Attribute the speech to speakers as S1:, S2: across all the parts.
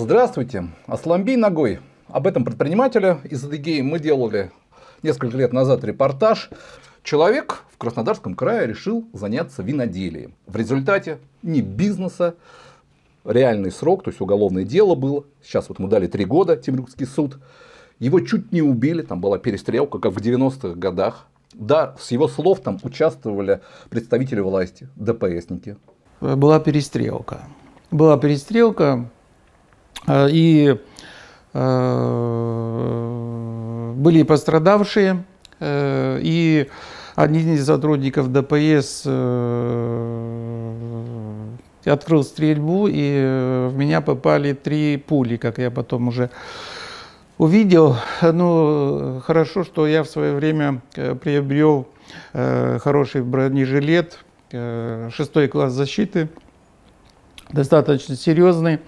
S1: Здравствуйте, Асламбей Ногой. Об этом предпринимателе из Адыгеи мы делали несколько лет назад репортаж. Человек в Краснодарском крае решил заняться виноделием. В результате не бизнеса, реальный срок, то есть уголовное дело было. Сейчас вот ему дали три года, Темрюкский суд. Его чуть не убили, там была перестрелка, как в 90-х годах. Да, с его слов там участвовали представители власти, ДПСники.
S2: Была перестрелка. Была перестрелка, Э, и э, были пострадавшие, э, и один из сотрудников ДПС открыл стрельбу, и в меня попали три пули, как я потом уже увидел. Ну, хорошо, что я в свое время приобрел хороший бронежилет, шестой класс защиты, достаточно серьезный.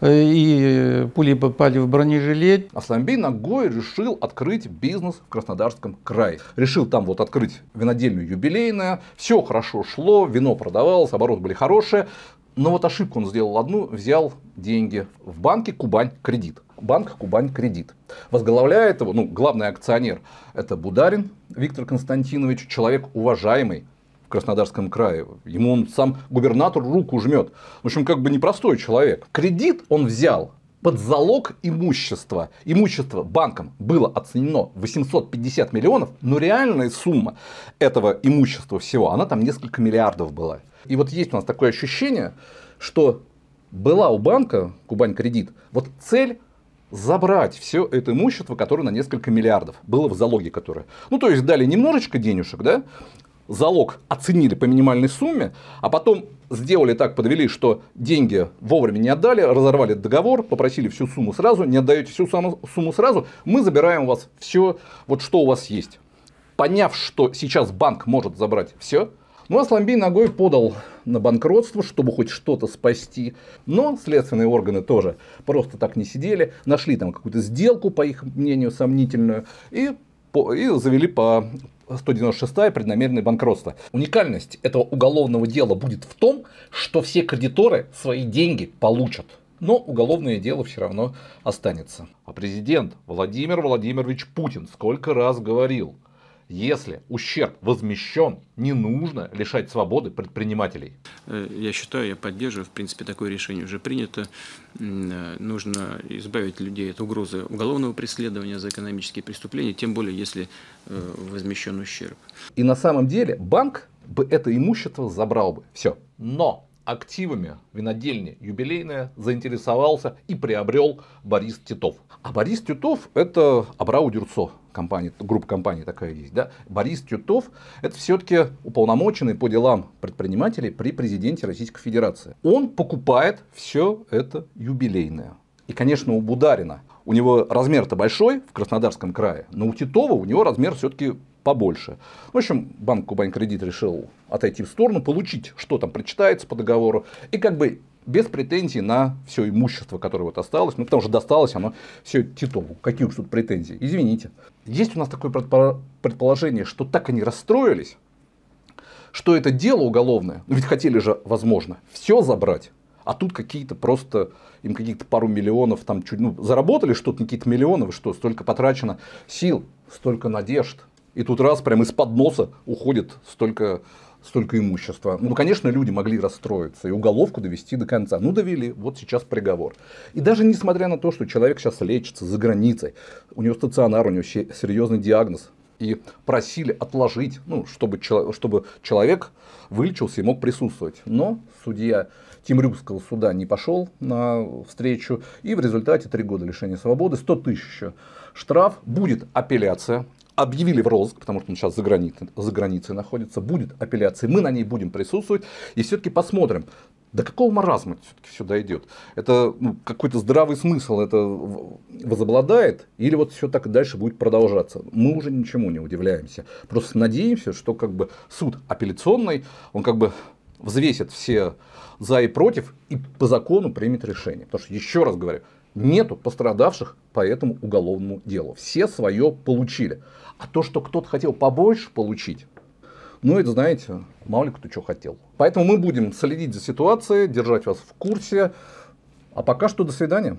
S2: Э, и э, пули попали
S1: в бронежилет. Асламбей нагой решил открыть бизнес в Краснодарском крае. Решил там вот открыть винодельню юбилейное, все хорошо шло, вино продавалось, оборот были хорошие. Но вот ошибку он сделал одну, взял деньги в банке Кубань кредит. Банк Кубань кредит. Возглавляет его, ну, главный акционер, это Бударин Виктор Константинович, человек уважаемый, Краснодарском крае. Ему он сам губернатор руку жмет. В общем, как бы непростой человек. Кредит он взял под залог имущества. Имущество банком было оценено 850 миллионов, но реальная сумма этого имущества всего, она там несколько миллиардов была. И вот есть у нас такое ощущение, что была у банка Кубань Кредит вот цель забрать все это имущество, которое на несколько миллиардов было в залоге, которое. Ну, то есть дали немножечко денежек, да, залог оценили по минимальной сумме, а потом сделали так, подвели, что деньги вовремя не отдали, разорвали договор, попросили всю сумму сразу, не отдаете всю сумму сразу, мы забираем у вас все, вот что у вас есть. Поняв, что сейчас банк может забрать все, ну, а Асламбей ногой подал на банкротство, чтобы хоть что-то спасти. Но следственные органы тоже просто так не сидели. Нашли там какую-то сделку, по их мнению, сомнительную. И, по, и завели по 196 преднамеренное банкротство. Уникальность этого уголовного дела будет в том, что все кредиторы свои деньги получат. Но уголовное дело все равно останется. А президент Владимир Владимирович Путин сколько раз говорил, если ущерб возмещен, не нужно лишать свободы предпринимателей. Э, я
S2: считаю, я поддерживаю, в принципе, такое решение уже принято. Э, нужно избавить людей от угрозы уголовного преследования за экономические преступления, тем более, если э, возмещен
S1: ущерб. И на самом деле банк бы это имущество забрал бы. Все. Но активами винодельни юбилейная заинтересовался и приобрел Борис Титов. А Борис Тютов – это Абрау Дюрцо, компания, группа компаний такая есть. Да? Борис Тютов – это все-таки уполномоченный по делам предпринимателей при президенте Российской Федерации. Он покупает все это юбилейное. И, конечно, у Бударина. У него размер-то большой в Краснодарском крае, но у Титова у него размер все-таки побольше. В общем, банк Кубань Кредит решил отойти в сторону, получить, что там прочитается по договору, и как бы без претензий на все имущество, которое вот осталось, ну потому что досталось оно все Титову. Какие уж тут претензии? Извините. Есть у нас такое предположение, что так они расстроились, что это дело уголовное, ну ведь хотели же, возможно, все забрать, а тут какие-то просто, им какие то пару миллионов там чуть, ну, заработали что-то, какие-то миллионы, что, столько потрачено сил, столько надежд, и тут раз прям из-под носа уходит столько, столько имущества. Ну, конечно, люди могли расстроиться и уголовку довести до конца. Ну, довели, вот сейчас приговор. И даже несмотря на то, что человек сейчас лечится за границей, у него стационар, у него серьезный диагноз, и просили отложить, ну, чтобы, чтобы человек вылечился и мог присутствовать. Но судья Тимрюкского суда не пошел на встречу, и в результате три года лишения свободы, 100 тысяч штраф, будет апелляция, объявили в розыск, потому что он сейчас за границей, за границей находится, будет апелляция, мы на ней будем присутствовать и все-таки посмотрим, до какого маразма все-таки все дойдет? Это ну, какой-то здравый смысл, это возобладает, или вот все так и дальше будет продолжаться? Мы уже ничему не удивляемся. Просто надеемся, что как бы суд апелляционный, он как бы взвесит все за и против и по закону примет решение. Потому что, еще раз говорю, нету пострадавших по этому уголовному делу. Все свое получили. А то, что кто-то хотел побольше получить, ну, это, знаете, мало ли кто что хотел. Поэтому мы будем следить за ситуацией, держать вас в курсе. А пока что до свидания.